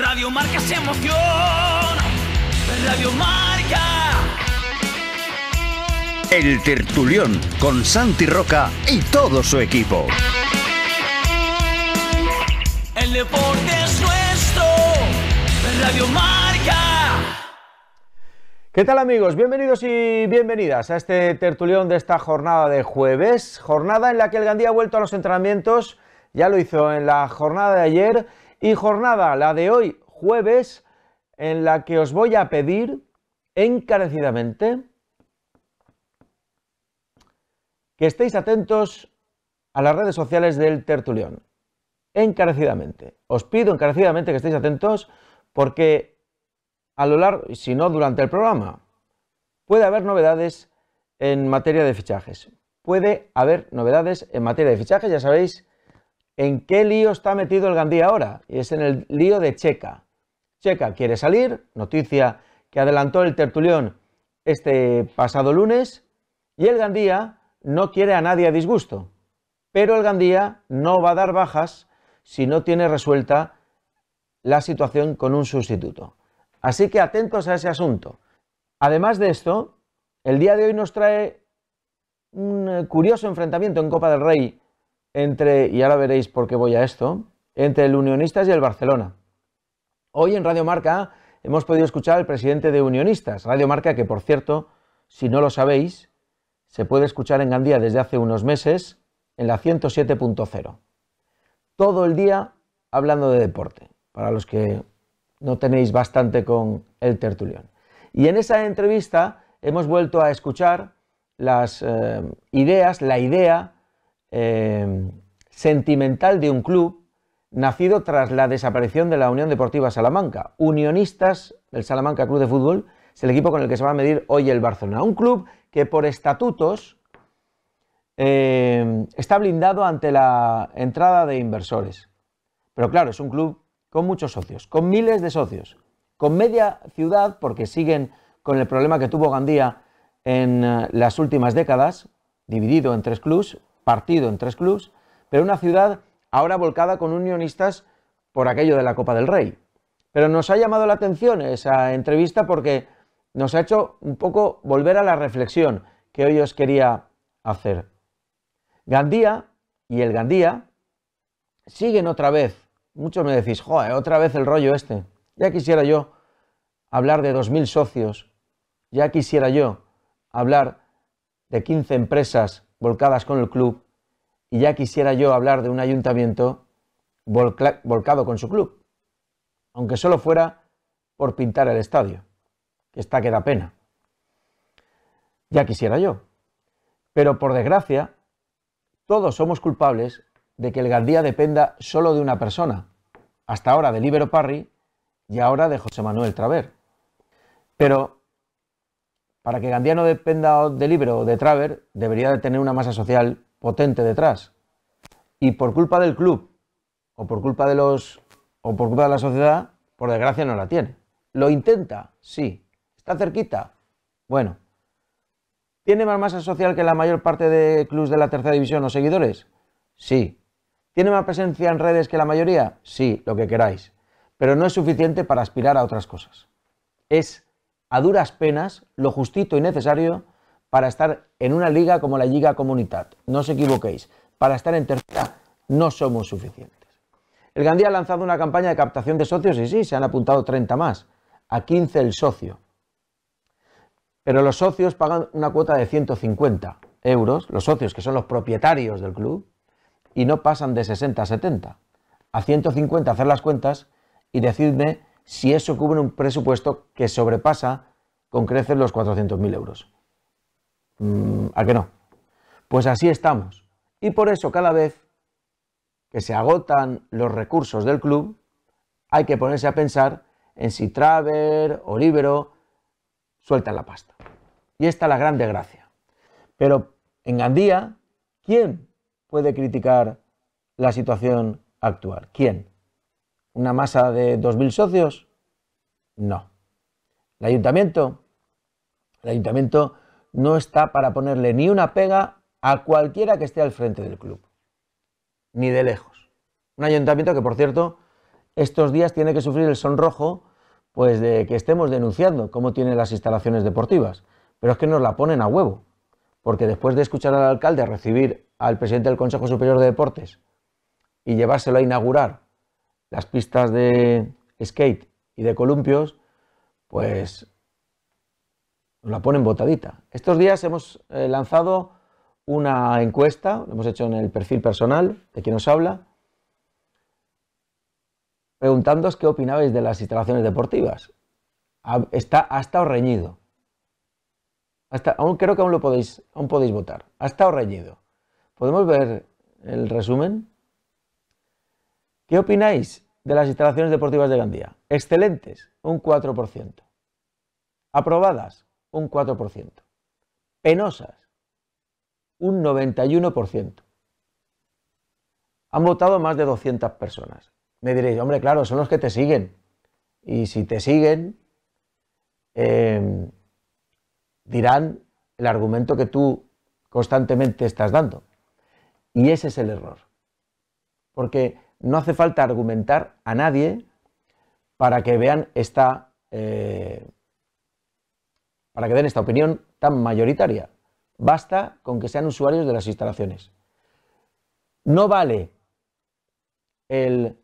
Radio Marca se emociona. Radio Marca. El Tertulión con Santi Roca y todo su equipo. El deporte es nuestro. Radio Marca. ¿Qué tal amigos? Bienvenidos y bienvenidas a este tertulión de esta jornada de jueves, jornada en la que el Gandía ha vuelto a los entrenamientos, ya lo hizo en la jornada de ayer y jornada, la de hoy, jueves, en la que os voy a pedir encarecidamente que estéis atentos a las redes sociales del tertulión. Encarecidamente. Os pido encarecidamente que estéis atentos porque a lo largo, si no durante el programa, puede haber novedades en materia de fichajes. Puede haber novedades en materia de fichajes. Ya sabéis ¿En qué lío está metido el Gandía ahora? Y es en el lío de Checa. Checa quiere salir, noticia que adelantó el tertulión este pasado lunes, y el Gandía no quiere a nadie a disgusto. Pero el Gandía no va a dar bajas si no tiene resuelta la situación con un sustituto. Así que atentos a ese asunto. Además de esto, el día de hoy nos trae un curioso enfrentamiento en Copa del Rey entre, y ahora veréis por qué voy a esto, entre el Unionistas y el Barcelona. Hoy en Radio Marca hemos podido escuchar al presidente de Unionistas, Radio Marca, que por cierto, si no lo sabéis, se puede escuchar en Gandía desde hace unos meses en la 107.0. Todo el día hablando de deporte, para los que no tenéis bastante con el tertulión. Y en esa entrevista hemos vuelto a escuchar las eh, ideas, la idea eh, sentimental de un club nacido tras la desaparición de la Unión Deportiva Salamanca. Unionistas, el Salamanca Club de Fútbol, es el equipo con el que se va a medir hoy el Barcelona. Un club que por estatutos eh, está blindado ante la entrada de inversores. Pero claro, es un club con muchos socios, con miles de socios, con media ciudad, porque siguen con el problema que tuvo Gandía en eh, las últimas décadas, dividido en tres clubs, partido en tres clubes, pero una ciudad ahora volcada con unionistas por aquello de la Copa del Rey. Pero nos ha llamado la atención esa entrevista porque nos ha hecho un poco volver a la reflexión que hoy os quería hacer. Gandía y el Gandía siguen otra vez. Muchos me decís, joder, otra vez el rollo este. Ya quisiera yo hablar de 2.000 socios. Ya quisiera yo hablar de 15 empresas volcadas con el club, y ya quisiera yo hablar de un ayuntamiento volcado con su club, aunque solo fuera por pintar el estadio, que está que da pena. Ya quisiera yo. Pero por desgracia, todos somos culpables de que el Gandía dependa solo de una persona, hasta ahora de Libero Parry y ahora de José Manuel Traver. Pero para que Gandía no dependa de Libro o de Traver, debería de tener una masa social potente detrás. Y por culpa del club, o por culpa de los, o por culpa de la sociedad, por desgracia no la tiene. ¿Lo intenta? Sí. ¿Está cerquita? Bueno. ¿Tiene más masa social que la mayor parte de clubes de la tercera división o seguidores? Sí. ¿Tiene más presencia en redes que la mayoría? Sí, lo que queráis. Pero no es suficiente para aspirar a otras cosas. Es a duras penas lo justito y necesario para estar en una liga como la Liga Comunitat. No os equivoquéis, para estar en tercera no somos suficientes. El Gandía ha lanzado una campaña de captación de socios y sí, se han apuntado 30 más, a 15 el socio. Pero los socios pagan una cuota de 150 euros, los socios que son los propietarios del club, y no pasan de 60 a 70. A 150 hacer las cuentas y decidme si eso cubre un presupuesto que sobrepasa con creces los 400.000 euros. Mm, ¿A qué no? Pues así estamos. Y por eso cada vez que se agotan los recursos del club, hay que ponerse a pensar en si Traver o Libero sueltan la pasta. Y esta es la gran desgracia. Pero en Gandía, ¿quién puede criticar la situación actual? ¿Quién? una masa de 2.000 socios? No. ¿El ayuntamiento? El ayuntamiento no está para ponerle ni una pega a cualquiera que esté al frente del club, ni de lejos. Un ayuntamiento que, por cierto, estos días tiene que sufrir el sonrojo pues de que estemos denunciando cómo tienen las instalaciones deportivas, pero es que nos la ponen a huevo, porque después de escuchar al alcalde recibir al presidente del Consejo Superior de Deportes y llevárselo a inaugurar las pistas de skate y de columpios, pues nos la ponen botadita. Estos días hemos eh, lanzado una encuesta, lo hemos hecho en el perfil personal de quien nos habla, preguntándoos qué opinabais de las instalaciones deportivas. Ha, está, hasta estado reñido. Hasta, aún, creo que aún lo podéis, aún podéis votar. Ha estado reñido. ¿Podemos ver el resumen? ¿Qué opináis de las instalaciones deportivas de Gandía? Excelentes, un 4%. Aprobadas, un 4%. Penosas, un 91%. Han votado más de 200 personas. Me diréis, hombre, claro, son los que te siguen. Y si te siguen, em, dirán el argumento que tú constantemente estás dando. Y ese es el error. Porque no hace falta argumentar a nadie para que vean esta. Eh, para que den esta opinión tan mayoritaria. Basta con que sean usuarios de las instalaciones. No vale el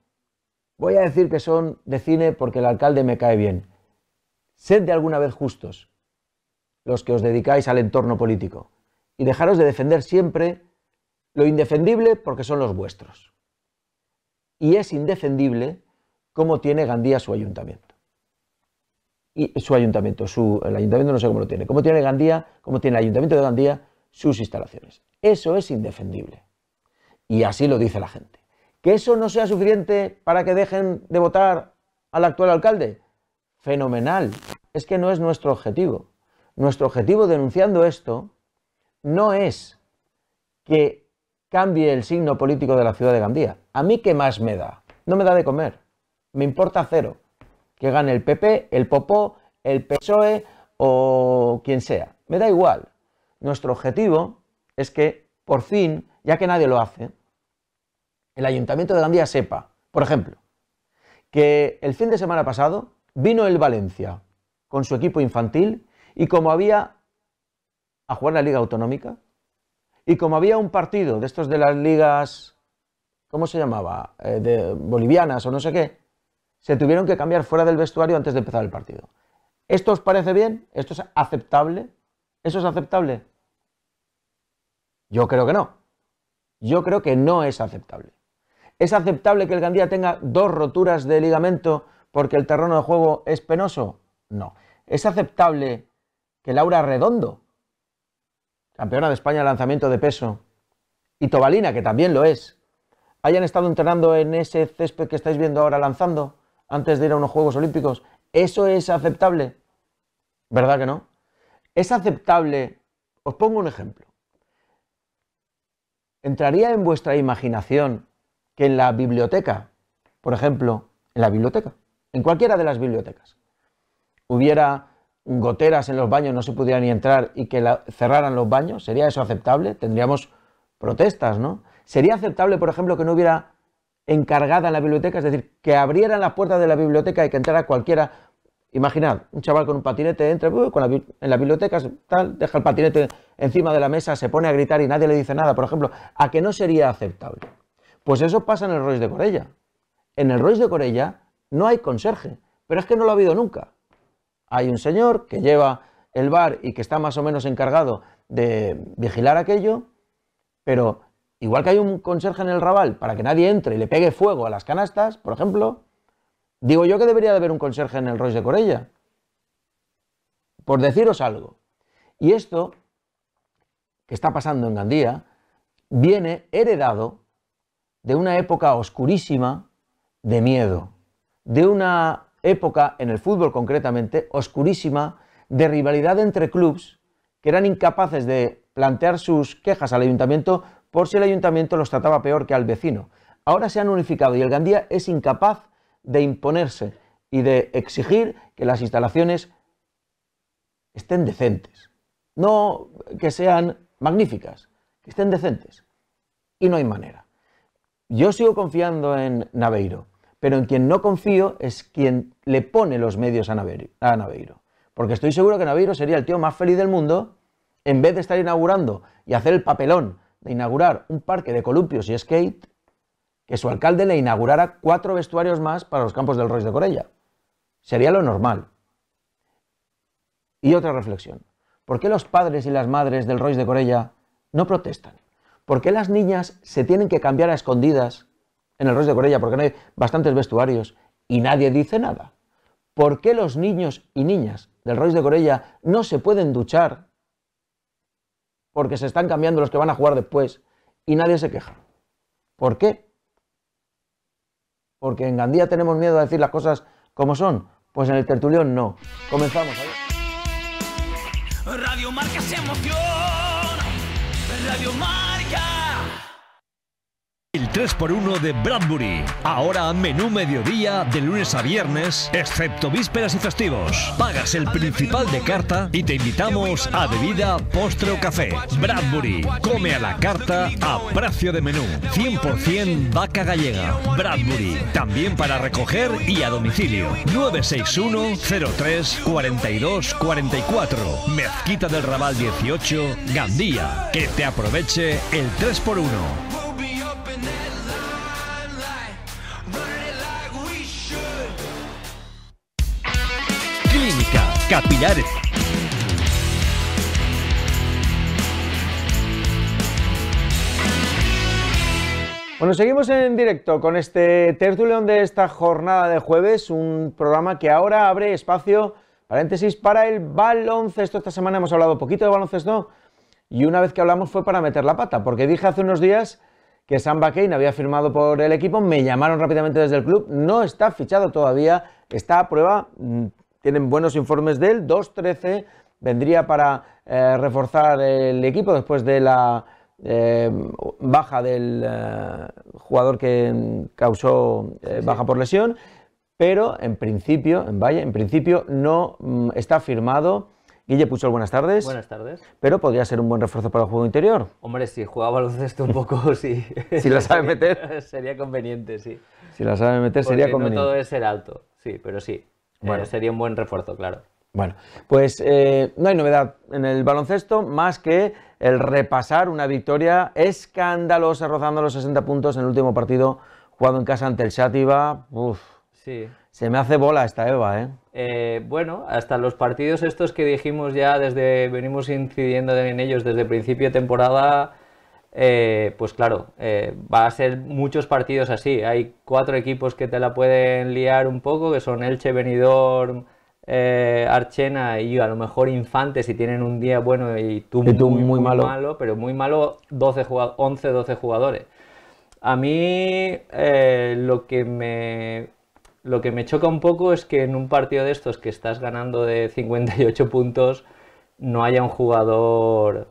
voy a decir que son de cine porque el alcalde me cae bien. Sed de alguna vez justos los que os dedicáis al entorno político y dejaros de defender siempre lo indefendible porque son los vuestros y es indefendible cómo tiene Gandía su ayuntamiento. Y su ayuntamiento, su, el ayuntamiento no sé cómo lo tiene, cómo tiene Gandía, cómo tiene el ayuntamiento de Gandía sus instalaciones. Eso es indefendible. Y así lo dice la gente. ¿Que eso no sea suficiente para que dejen de votar al actual alcalde? Fenomenal. Es que no es nuestro objetivo. Nuestro objetivo denunciando esto no es que cambie el signo político de la ciudad de Gandía. ¿A mí qué más me da? No me da de comer. Me importa cero. Que gane el PP, el Popó, el PSOE o quien sea. Me da igual. Nuestro objetivo es que, por fin, ya que nadie lo hace, el Ayuntamiento de Gandía sepa, por ejemplo, que el fin de semana pasado vino el Valencia con su equipo infantil y como había a jugar la Liga Autonómica, y como había un partido de estos de las ligas, ¿cómo se llamaba? Eh, de bolivianas o no sé qué, se tuvieron que cambiar fuera del vestuario antes de empezar el partido. ¿Esto os parece bien? ¿Esto es aceptable? ¿Eso es aceptable? Yo creo que no. Yo creo que no es aceptable. ¿Es aceptable que el Gandía tenga dos roturas de ligamento porque el terreno de juego es penoso? No. ¿Es aceptable que Laura Redondo campeona de España de lanzamiento de peso, y Tobalina, que también lo es, hayan estado entrenando en ese césped que estáis viendo ahora lanzando antes de ir a unos Juegos Olímpicos, ¿eso es aceptable? ¿Verdad que no? ¿Es aceptable? Os pongo un ejemplo. ¿Entraría en vuestra imaginación que en la biblioteca, por ejemplo, en la biblioteca, en cualquiera de las bibliotecas, hubiera goteras en los baños no se pudieran ni entrar y que la, cerraran los baños? ¿Sería eso aceptable? Tendríamos protestas, ¿no? ¿Sería aceptable, por ejemplo, que no hubiera encargada en la biblioteca? Es decir, que abrieran las puertas de la biblioteca y que entrara cualquiera. Imaginad, un chaval con un patinete entra con en la biblioteca, tal, deja el patinete encima de la mesa, se pone a gritar y nadie le dice nada, por ejemplo, a que no sería aceptable. Pues eso pasa en el Royce de Corella. En el Royce de Corella no hay conserje, pero es que no lo ha habido nunca. Hay un señor que lleva el bar y que está más o menos encargado de vigilar aquello, pero igual que hay un conserje en el Raval para que nadie entre y le pegue fuego a las canastas, por ejemplo, digo yo que debería de haber un conserje en el Royce de Corella. Por deciros algo. Y esto que está pasando en Gandía viene heredado de una época oscurísima de miedo, de una época, en el fútbol concretamente, oscurísima, de rivalidad entre clubes que eran incapaces de plantear sus quejas al ayuntamiento por si el ayuntamiento los trataba peor que al vecino. Ahora se han unificado y el Gandía es incapaz de imponerse y de exigir que las instalaciones estén decentes. No que sean magníficas, que estén decentes. Y no hay manera. Yo sigo confiando en Naveiro pero en quien no confío es quien le pone los medios a Naveiro. Porque estoy seguro que Naveiro sería el tío más feliz del mundo en vez de estar inaugurando y hacer el papelón de inaugurar un parque de columpios y skate, que su alcalde le inaugurara cuatro vestuarios más para los campos del Royce de Corella. Sería lo normal. Y otra reflexión. ¿Por qué los padres y las madres del Royce de Corella no protestan? ¿Por qué las niñas se tienen que cambiar a escondidas en el rey de Corella, porque no hay bastantes vestuarios y nadie dice nada. ¿Por qué los niños y niñas del Rois de Corella no se pueden duchar? Porque se están cambiando los que van a jugar después y nadie se queja. ¿Por qué? Porque en Gandía tenemos miedo a decir las cosas como son. Pues en el tertulión no. Comenzamos. Radio Radio 3x1 de Bradbury. Ahora menú mediodía de lunes a viernes, excepto vísperas y festivos. Pagas el principal de carta y te invitamos a bebida, postre o café. Bradbury, come a la carta a precio de menú. 100% vaca gallega. Bradbury, también para recoger y a domicilio. 961 03 4244 Mezquita del Raval 18, Gandía. Que te aproveche el 3x1. capilares. Bueno, seguimos en directo con este tertulión de esta jornada de jueves, un programa que ahora abre espacio, paréntesis, para el baloncesto. Esta semana hemos hablado poquito de baloncesto y una vez que hablamos fue para meter la pata, porque dije hace unos días que Samba Kane había firmado por el equipo, me llamaron rápidamente desde el club, no está fichado todavía, está a prueba mm, tienen buenos informes de él. 2-13 vendría para eh, reforzar el equipo después de la eh, baja del eh, jugador que causó baja por lesión. Pero en principio, en Valle, en principio no mm, está firmado. Guille Puchol, buenas tardes. Buenas tardes. Pero podría ser un buen refuerzo para el juego interior. Hombre, si juega baloncesto un poco, sí. si la sabe meter. sería conveniente, sí. Si la sabe meter, sería conveniente. El todo es ser alto, sí, pero sí. Bueno. Eh, sería un buen refuerzo, claro. Bueno, pues eh, no hay novedad en el baloncesto más que el repasar una victoria escandalosa rozando los 60 puntos en el último partido jugado en casa ante el Shativa. Uf. Sí. Se me hace bola esta Eva, ¿eh? ¿eh? Bueno, hasta los partidos estos que dijimos ya desde venimos incidiendo en ellos desde principio de temporada eh, pues claro, eh, va a ser muchos partidos así. Hay cuatro equipos que te la pueden liar un poco, que son Elche, Benidorm, eh, Archena y a lo mejor Infante si tienen un día bueno y tú, muy, malo. pero muy malo 12 11, 12 jugadores. A mí lo que me lo que me choca un poco es que en un partido de estos que estás ganando de 58 puntos no haya un jugador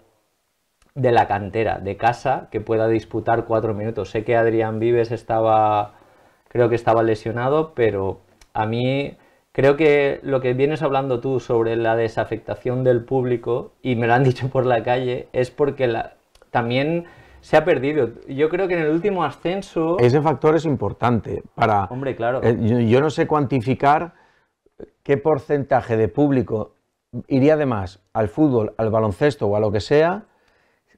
de la cantera, de casa, que pueda disputar cuatro minutos. Sé que Adrián Vives estaba, creo que estaba lesionado, pero a mí creo que lo que vienes hablando tú sobre la desafectación del público, y me lo han dicho por la calle, es porque también se ha perdido. Yo creo que en el último ascenso... Ese factor es importante para... Hombre, claro. Eh, yo, yo no sé cuantificar qué porcentaje de público iría además al fútbol, al baloncesto o a lo que sea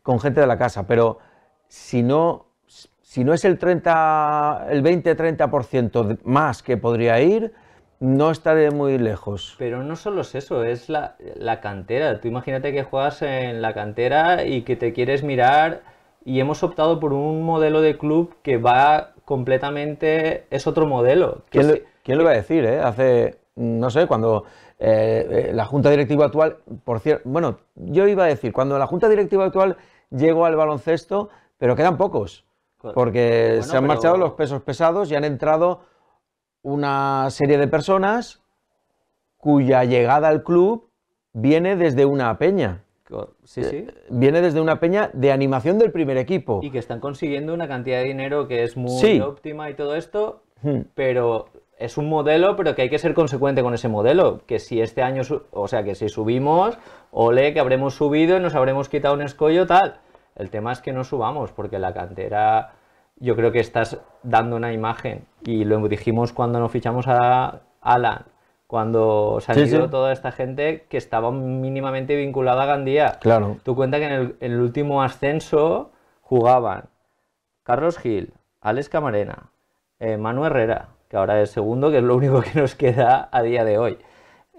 con gente de la casa, pero si no, si no es el 30, el 20-30% más que podría ir, no estaré muy lejos. Pero no solo es eso, es la, cantera. Tú imagínate que juegas en la cantera y que te quieres mirar y hemos optado por un modelo de club que va completamente, es otro modelo. ¿Quién, lo, iba va a decir? Eh? Hace, no sé, cuando eh, eh, la Junta Directiva actual, por cierto, bueno, yo iba a decir, cuando la Junta Directiva actual llego al baloncesto, pero quedan pocos, porque se han marchado los pesos pesados y han entrado una serie de personas cuya llegada al club viene desde una peña. Eh, viene desde una peña de animación del primer equipo. Y que están consiguiendo una cantidad de dinero que es muy óptima y todo esto, hmm. pero es un modelo, pero que hay que ser consecuente con ese modelo. Que si este año, o sea, que si subimos, ole, que habremos subido y nos habremos quitado un escollo, tal. El tema es que no subamos, porque la cantera, yo creo que estás dando una imagen. Y lo dijimos cuando nos fichamos a Alan, cuando salió toda esta gente que estaba mínimamente vinculada a Gandía. Claro. Tú cuenta que en el, último ascenso jugaban Carlos Gil, Alex Camarena, eh, Manu Herrera, que ahora es segundo, que es lo único que nos queda a día de hoy.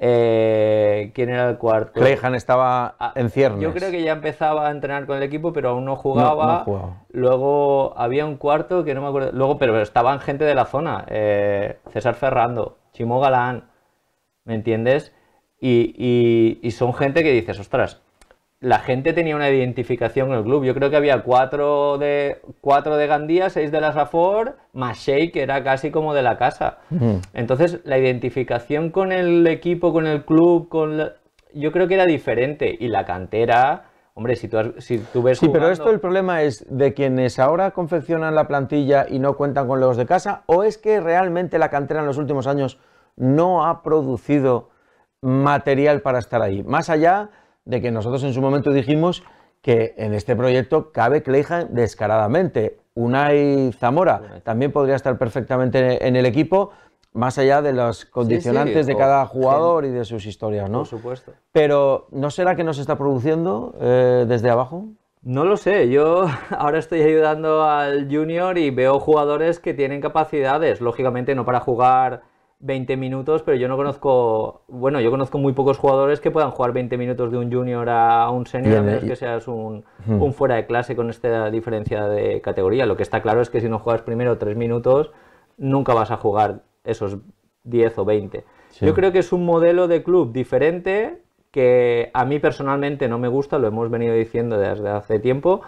Eh, ¿Quién era el cuarto? Clehan estaba ah, en ciernes. Yo creo que ya empezaba a entrenar con el equipo, pero aún no jugaba. Luego había un cuarto que no me acuerdo. Luego, pero estaban gente de la zona. Eh, César Ferrando, Chimo Galán, ¿me entiendes? y, son gente que dices, ostras, la gente tenía una identificación con el club. Yo creo que había cuatro de, cuatro de Gandía, seis de la Safor, más Sheik, que era casi como de la casa. Entonces, la identificación con el equipo, con el club, con yo creo que era diferente. Y la cantera, hombre, si tú, si tú ves... Sí, pero esto el problema es de quienes ahora confeccionan la plantilla y no cuentan con los de casa, o es que realmente la cantera en los últimos años no ha producido material para estar ahí. Más allá de que nosotros en su momento dijimos que en este proyecto cabe Cleijan descaradamente. Unai Zamora también podría estar perfectamente en el equipo, más allá de los condicionantes de cada jugador y de sus historias, ¿no? Por supuesto. Pero, ¿no será que nos está produciendo eh, desde abajo? No lo sé, yo ahora estoy ayudando al junior y veo jugadores que tienen capacidades, lógicamente no para jugar 20 minutos, pero yo no conozco, bueno, yo conozco muy pocos jugadores que puedan jugar 20 minutos de un junior a un senior, a menos que seas hmm. un, fuera de clase con esta diferencia de categoría. Lo que está claro es que si no juegas primero 3 minutos, nunca vas a jugar esos 10 o 20. Yo creo que es un modelo de club diferente que a mí personalmente no me gusta, lo hemos venido diciendo desde hace tiempo.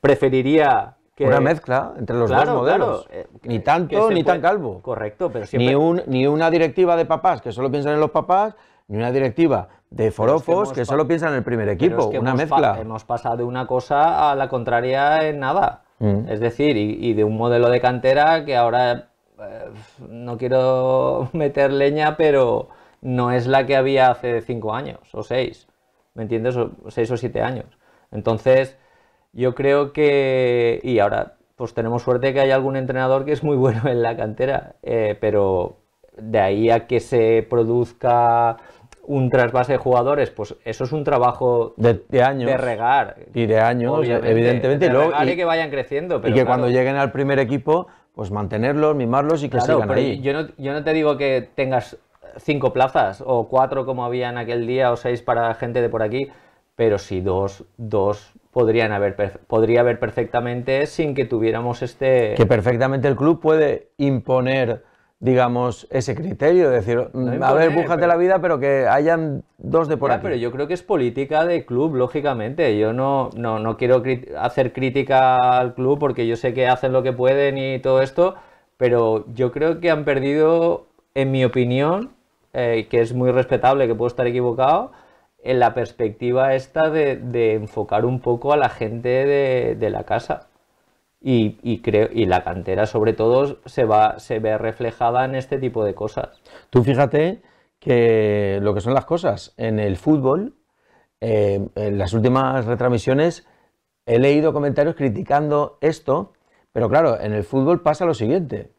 Preferiría una mezcla entre los dos modelos. Eh, ni tanto ni tan calvo. Correcto, pero siempre... Ni, una directiva de papás que solo piensan en los papás, ni una directiva de forofos que, solo piensan en el primer equipo. una mezcla. hemos pasado de una cosa a la contraria en nada. Mm. Es decir, y, de un modelo de cantera que ahora eh, no quiero meter leña, pero no es la que había hace cinco años o seis. ¿Me entiendes? seis o siete años. Entonces yo creo que, y ahora pues tenemos suerte que hay algún entrenador que es muy bueno en la cantera, eh, pero de ahí a que se produzca un trasvase de jugadores, pues eso es un trabajo de, años de regar y de años, evidentemente, luego, y, que vayan creciendo, y que cuando lleguen al primer equipo, pues mantenerlos, mimarlos y que sigan ahí. Yo no, yo no te digo que tengas cinco plazas o cuatro como había en aquel día o seis para gente de por aquí, pero sí dos, dos podrían haber, podría haber perfectamente sin que tuviéramos este... Que perfectamente el club puede imponer, digamos, ese criterio, decir, mm, a ver, bújate la vida, pero que hayan dos de por Pero yo creo que es política de club, lógicamente. Yo no, no, no quiero hacer crítica al club porque yo sé que hacen lo que pueden y todo esto, pero yo creo que han perdido, en mi opinión, eh, que es muy respetable, que puedo estar equivocado, en la perspectiva esta de, enfocar un poco a la gente de, la casa. Y, creo, y la cantera, sobre todo, se, va, se ve reflejada en este tipo de cosas. Tú fíjate que lo que son las cosas en el fútbol, eh, en las últimas retransmisiones he leído comentarios criticando esto, pero claro, en el fútbol pasa lo siguiente.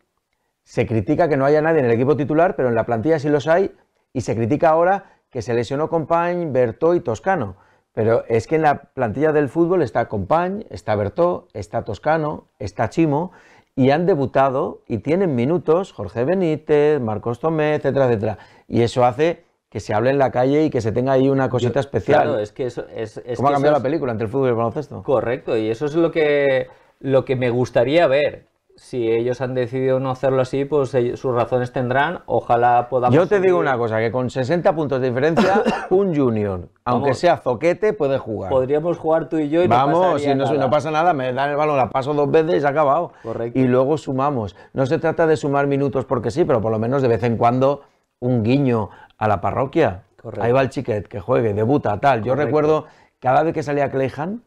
Se critica que no haya nadie en el equipo titular, pero en la plantilla sí los hay, y se critica ahora que se lesionó Compañ, Bertó y Toscano. Pero es que en la plantilla del fútbol está Compañ, está Bertó, está Toscano, está Chimo y han debutado y tienen minutos Jorge Benítez, Marcos Tomé, etcétera, etcétera. Y eso hace que se hable en la calle y que se tenga ahí una cosita especial. Claro, es que eso es... ¿Cómo ha cambiado la película entre el fútbol y el baloncesto? Correcto, y eso es lo que, lo que me gustaría ver si ellos han decidido no hacerlo así, pues sus razones tendrán. Ojalá podamos. Yo te digo una cosa: que con 60 puntos de diferencia, un junior, aunque sea zoquete, puede jugar. Podríamos jugar tú y yo y Vamos, si no, no, pasa nada, me dan el balón, la paso dos veces y se ha acabado. Correcto. Y luego sumamos. No se trata de sumar minutos porque sí, pero por lo menos de vez en cuando un guiño a la parroquia. Correcto. Ahí va el chiquet, que juegue, debuta, tal. Yo recuerdo cada vez que salía Hunt,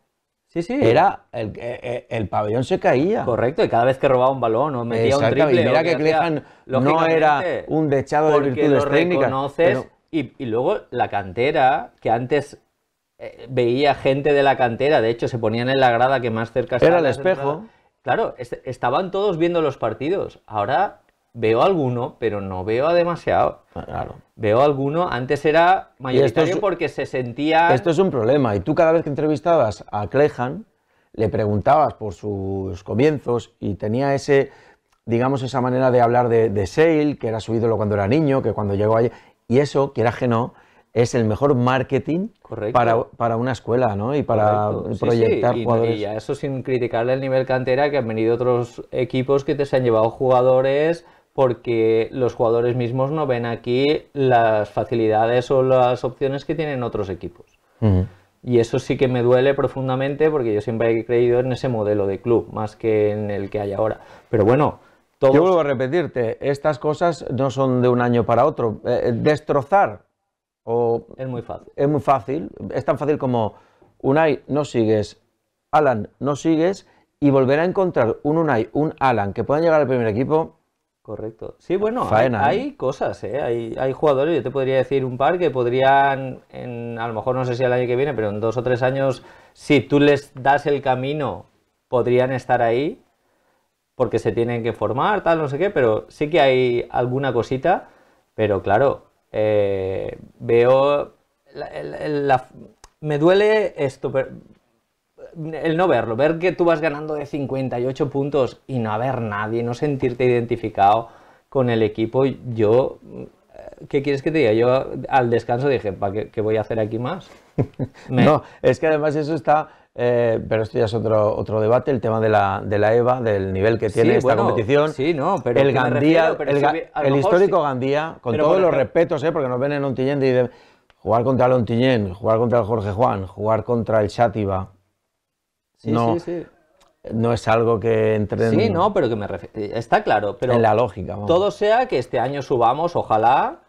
Sí, sí. Era eh, eh, el, pabellón se caía. Correcto, y cada vez que robaba un balón o metía un triple. Y mira que no era un dechado de virtudes técnicas. Y, luego la cantera, que antes eh, veía gente de la cantera, de hecho se ponían en la grada que más cerca estaba. Era el espejo. Claro, este, estaban todos viendo los partidos. Ahora Veo alguno, pero no veo a demasiado. Ah, claro. Veo alguno, antes era mayoritario porque se sentía... Esto es un problema, y tú cada vez que entrevistabas a Clehan, le preguntabas por sus comienzos y tenía ese, digamos, esa manera de hablar de, Sale, que era su ídolo cuando era niño, que cuando llegó allí, y eso, quieras que no, es el mejor marketing para, para, una escuela, ¿no? Y para proyectar jugadores. eso sin criticarle el nivel cantera, que han venido otros equipos que te se han llevado jugadores porque los jugadores mismos no ven aquí las facilidades o las opciones que tienen otros equipos. Y eso sí que me duele profundamente porque yo siempre he creído en ese modelo de club, más que en el que hay ahora. Pero bueno, todo. Yo vuelvo a repetirte, estas cosas no son de un año para otro. Eh, eh, destrozar o... Es muy fácil. Es muy fácil. Es tan fácil como Unai no sigues, Alan no sigues y volver a encontrar un Unai, un Alan que puedan llegar al primer equipo Correcto. Sí, bueno, hay, ¿eh? cosas, ¿eh? Hay, hay, jugadores, yo te podría decir un par que podrían, a lo mejor no sé si el año que viene, pero en dos o tres años, si tú les das el camino, podrían estar ahí, porque se tienen que formar, tal, no sé qué, pero sí que hay alguna cosita, pero claro, eh, veo, me duele esto, el no verlo, ver que tú vas ganando de 58 puntos y no haber nadie, no sentirte identificado con el equipo, yo, eh, ¿qué quieres que te diga? Yo al descanso dije, ¿para qué, voy a hacer aquí más? No, es que además eso está, eh, pero esto ya es otro, otro debate, el tema de la, de la EVA, del nivel que tiene esta competición. Sí, no, pero el Gandía, el, histórico Gandía, con todos los respetos, eh, porque nos ven en Ontillén y jugar contra el Ontillén, jugar contra el Jorge Juan, jugar contra el Chátiva, no, es algo que entre en... Sí, no, pero que me eh, Está claro, pero... En la lógica. Todo sea que este año subamos, ojalá,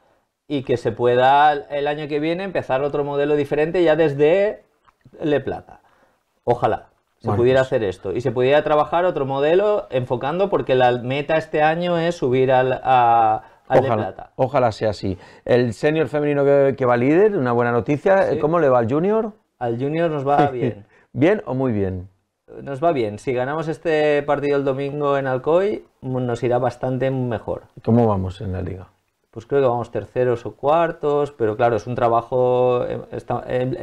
y que se pueda el año que viene empezar otro modelo diferente ya desde Le Plata. Ojalá se pudiera pues hacer esto y se pudiera trabajar otro modelo enfocando porque la meta este año es subir al, a, ojalá, plata. Ojalá sea así. El senior femenino que, va líder, una buena noticia. ¿Cómo le va al junior? Al junior nos va bien. ¿Bien o muy bien? Nos va bien. Si ganamos este partido el domingo en Alcoy, nos irá bastante mejor. ¿Cómo vamos en la liga? Pues creo que vamos terceros o cuartos, pero claro, es un trabajo. Em, em,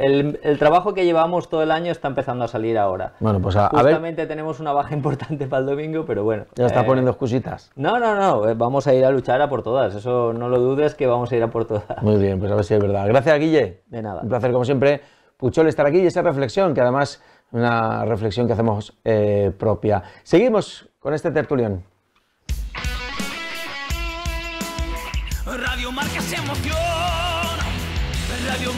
el, trabajo que llevamos todo el año está empezando a salir ahora. Bueno, pues a, Justamente tenemos una baja importante para el domingo, pero bueno. Ya está eh, poniendo excusitas. No, no, no. Eh, vamos a ir a luchar a por todas. Eso no lo dudes que vamos a ir a por todas. Muy bien, pues a ver si es verdad. Gracias, Guille. De nada. Un placer, como siempre. Puchol estar aquí y esa reflexión, que además una reflexión que hacemos eh, propia. Seguimos con este tertulión. Radio Marca se Radio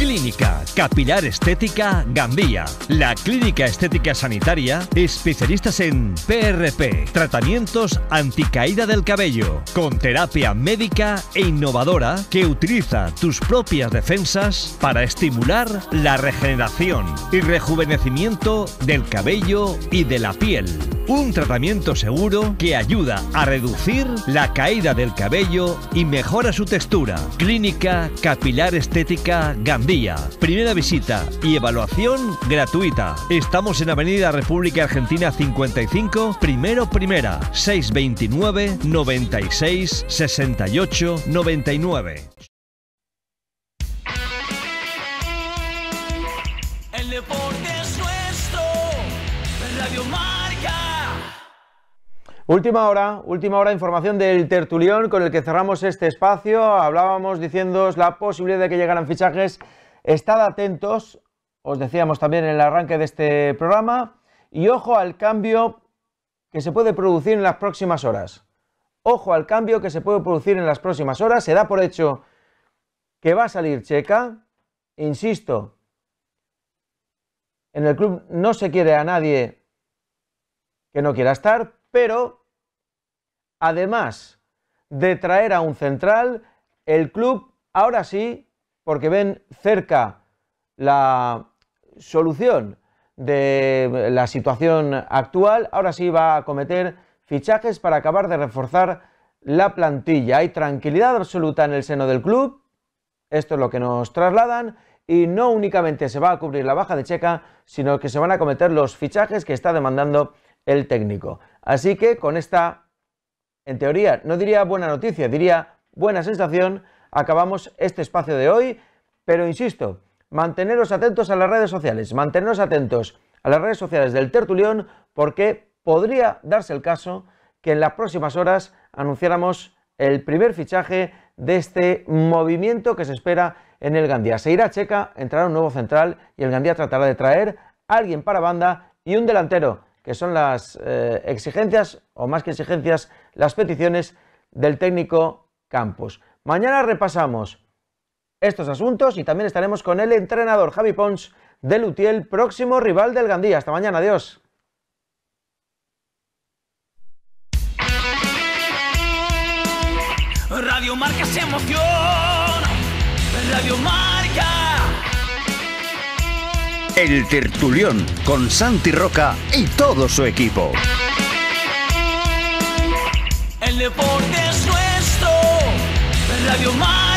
Clínica Capilar Estética Gandía. La Clínica Estética Sanitaria, especialistas en PRP, tratamientos anticaída del cabello, con terapia médica e innovadora que utiliza tus propias defensas para estimular la regeneración y rejuvenecimiento del cabello y de la piel. Un tratamiento seguro que ayuda a reducir la caída del cabello y mejora su textura. Clínica Capilar Estética Gandía primera visita y evaluación gratuita. Estamos en Avenida República Argentina 55, primero primera, 629 96 68 99. El deporte es nuestro, Radio Marca. Última hora, última hora, información del tertulión con el que cerramos este espacio. Hablábamos diciéndoos la posibilidad de que llegaran fichajes Estad atentos, os decíamos también en el arranque de este programa, y ojo al cambio que se puede producir en las próximas horas. Ojo al cambio que se puede producir en las próximas horas. Se da por hecho que va a salir Checa. Insisto, en el club no se quiere a nadie que no quiera estar, pero además de traer a un central, el club ahora sí porque ven cerca la solución de la situación actual, ahora sí va a cometer fichajes para acabar de reforzar la plantilla. Hay tranquilidad absoluta en el seno del club, esto es lo que nos trasladan, y no únicamente se va a cubrir la baja de Checa, sino que se van a cometer los fichajes que está demandando el técnico. Así que con esta, en teoría, no diría buena noticia, diría buena sensación, acabamos este espacio de hoy, pero insisto, manteneros atentos a las redes sociales, manteneros atentos a las redes sociales del Tertulión, porque podría darse el caso que en las próximas horas anunciáramos el primer fichaje de este movimiento que se espera en el Gandía. Se irá a Checa, entrará un nuevo central y el Gandía tratará de traer a alguien para banda y un delantero, que son las eh, exigencias, o más que exigencias, las peticiones del técnico Campos. Mañana repasamos estos asuntos y también estaremos con el entrenador Javi Pons de Lutiel, próximo rival del Gandía. Hasta mañana, adiós. Radio Marca se emoción. Radio Marca. El Tertulión con Santi Roca y todo su equipo. El deporte love your mom.